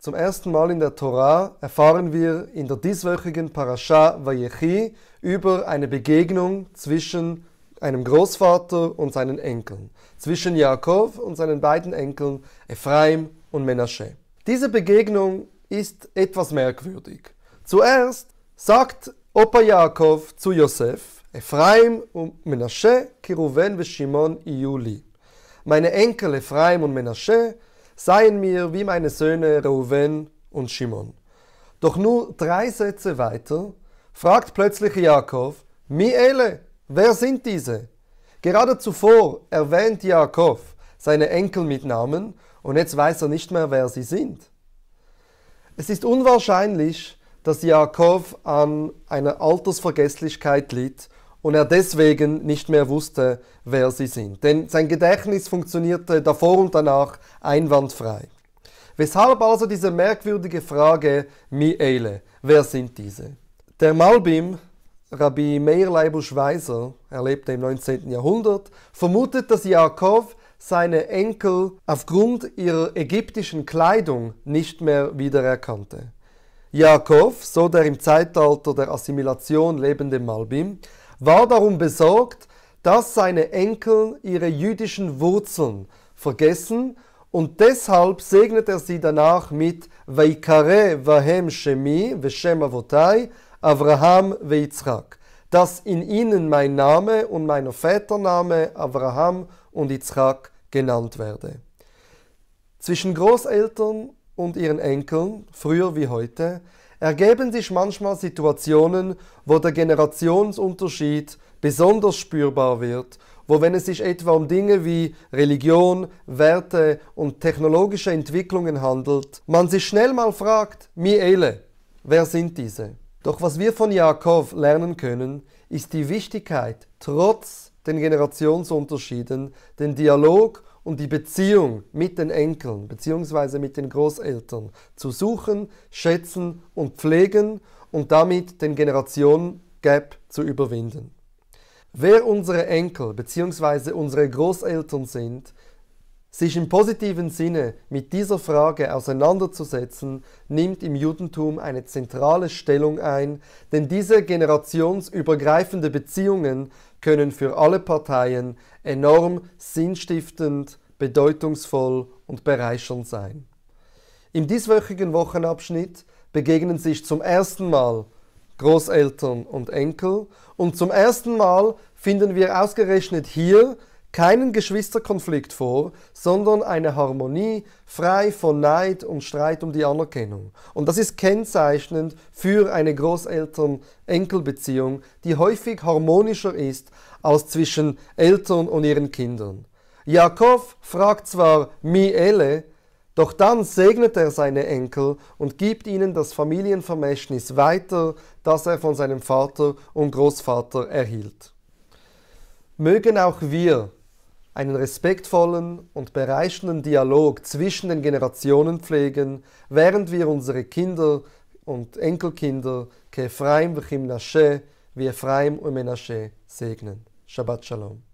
Zum ersten Mal in der Torah erfahren wir in der dieswöchigen Parasha Vayechi über eine Begegnung zwischen einem Großvater und seinen Enkeln, zwischen Jakob und seinen beiden Enkeln Ephraim und Menashe. Diese Begegnung ist etwas merkwürdig. Zuerst sagt Opa Jakob zu Josef, Ephraim und Menashe, Kiruven und Shimon Iuli. Meine Enkel Ephraim und Menashe seien mir wie meine Söhne Reuven und Shimon. Doch nur drei Sätze weiter fragt plötzlich Jakob, Miele, wer sind diese? Gerade zuvor erwähnt Jakob seine Enkel mit Namen und jetzt weiß er nicht mehr, wer sie sind. Es ist unwahrscheinlich, dass Jakob an einer Altersvergesslichkeit litt und er deswegen nicht mehr wusste, wer sie sind. Denn sein Gedächtnis funktionierte davor und danach einwandfrei. Weshalb also diese merkwürdige Frage, Mi'ele, wer sind diese? Der Malbim, Rabbi Meir Leibusch Weiser, er lebte im 19. Jahrhundert, vermutet, dass Jakob seine Enkel aufgrund ihrer ägyptischen Kleidung nicht mehr wiedererkannte. Jakob, so der im Zeitalter der Assimilation lebende Malbim, war darum besorgt, dass seine Enkel ihre jüdischen Wurzeln vergessen und deshalb segnet er sie danach mit Vaikare Vahem Shemi Veshem Avotai Avraham Veitzchak, dass in ihnen mein Name und meiner Vätername Avraham und Yitzhak genannt werde. Zwischen Großeltern und ihren Enkeln, früher wie heute, ergeben sich manchmal Situationen, wo der Generationsunterschied besonders spürbar wird, wo wenn es sich etwa um Dinge wie Religion, Werte und technologische Entwicklungen handelt, man sich schnell mal fragt, mi ele, wer sind diese? Doch was wir von Jakob lernen können, ist die Wichtigkeit, trotz den Generationsunterschieden, den Dialog und die Beziehung mit den Enkeln bzw. mit den Großeltern zu suchen, schätzen und pflegen und damit den Generationen Gap zu überwinden. Wer unsere Enkel bzw. unsere Großeltern sind, sich im positiven Sinne mit dieser Frage auseinanderzusetzen, nimmt im Judentum eine zentrale Stellung ein, denn diese generationsübergreifende Beziehungen können für alle Parteien enorm sinnstiftend, bedeutungsvoll und bereichernd sein. Im dieswöchigen Wochenabschnitt begegnen sich zum ersten Mal Großeltern und Enkel und zum ersten Mal finden wir ausgerechnet hier keinen Geschwisterkonflikt vor, sondern eine Harmonie frei von Neid und Streit um die Anerkennung. Und das ist kennzeichnend für eine großeltern enkel beziehung die häufig harmonischer ist als zwischen Eltern und ihren Kindern. Jakob fragt zwar Miele, doch dann segnet er seine Enkel und gibt ihnen das Familienvermächtnis weiter, das er von seinem Vater und Großvater erhielt. Mögen auch wir einen respektvollen und bereichernden Dialog zwischen den Generationen pflegen, während wir unsere Kinder und Enkelkinder kefreim v'chim nasche, wie Ephraim und Menashe segnen. Shabbat Shalom.